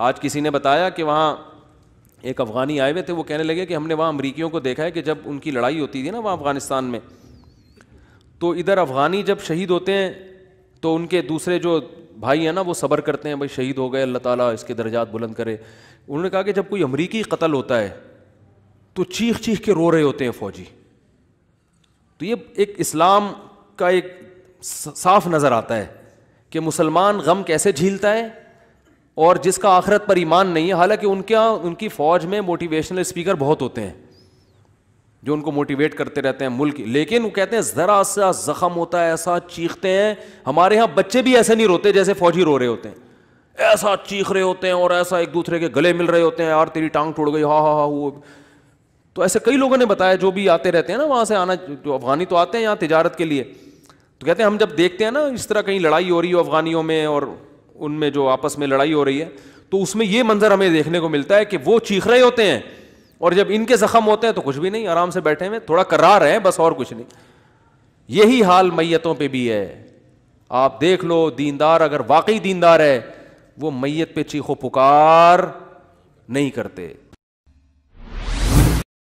आज किसी ने बताया कि वहाँ एक अफ़गानी आए हुए थे वो कहने लगे कि हमने वहाँ अमरीकियों को देखा है कि जब उनकी लड़ाई होती थी ना वहाँ अफ़गानिस्तान में तो इधर अफ़गानी जब शहीद होते हैं तो उनके दूसरे जो भाई हैं ना वो सब्र करते हैं भाई शहीद हो गए अल्लाह ताला इसके दर्जात बुलंद करे उन्होंने कहा कि जब कोई अमरीकी कत्ल होता है तो चीख चीख के रो रहे होते हैं फौजी तो ये एक इस्लाम का एक साफ नज़र आता है कि मुसलमान गम कैसे झीलता है और जिसका आखरत पर ईमान नहीं है हालांकि उनके यहाँ उनकी फ़ौज में मोटिवेशनल स्पीकर बहुत होते हैं जो उनको मोटिवेट करते रहते हैं मुल्क लेकिन वो कहते हैं ज़रा सा ज़ख़्म होता है ऐसा चीखते हैं हमारे यहाँ बच्चे भी ऐसे नहीं रोते जैसे फ़ौजी रो रहे होते हैं ऐसा चीख रहे होते हैं और ऐसा एक दूसरे के गले मिल रहे होते हैं यार तेरी टांग टूट गई हा हा हा वो तो ऐसे कई लोगों ने बताया जो भी आते रहते हैं ना वहाँ से आना जो अफगानी तो आते हैं यहाँ तजारत के लिए तो कहते हैं हम जब देखते हैं ना इस तरह कहीं लड़ाई हो रही हो अफगानियों में और उनमें जो आपस में लड़ाई हो रही है तो उसमें ये मंजर हमें देखने को मिलता है कि वो चीख रहे होते हैं और जब इनके जख्म होते हैं तो कुछ भी नहीं आराम से बैठे हुए थोड़ा कर्रा रहे हैं बस और कुछ नहीं यही हाल मैयतों पे भी है आप देख लो दीनदार अगर वाकई दीनदार है वो मैयत पे चीखो पुकार नहीं करते